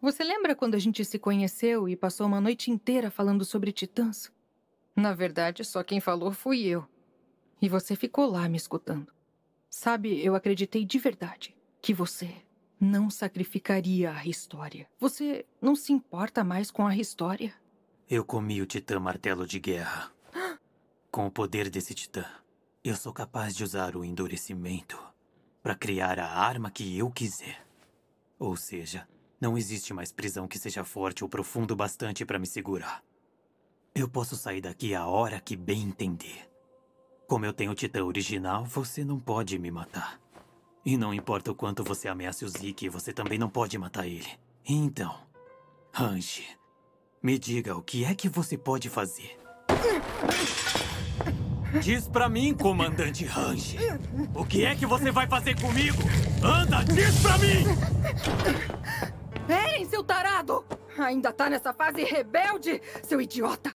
Você lembra quando a gente se conheceu e passou uma noite inteira falando sobre titãs? Na verdade, só quem falou fui eu. E você ficou lá me escutando. Sabe, eu acreditei de verdade que você não sacrificaria a história. Você não se importa mais com a história? Eu comi o Titã Martelo de Guerra. Com o poder desse Titã, eu sou capaz de usar o endurecimento para criar a arma que eu quiser. Ou seja, não existe mais prisão que seja forte ou profundo bastante para me segurar. Eu posso sair daqui a hora que bem entender. Como eu tenho o Titã original, você não pode me matar. E não importa o quanto você ameace o Zeke, você também não pode matar ele. Então, Range, me diga o que é que você pode fazer. Diz pra mim, comandante Range. O que é que você vai fazer comigo? Anda, diz pra mim! seu tarado! Ainda tá nessa fase rebelde, seu idiota!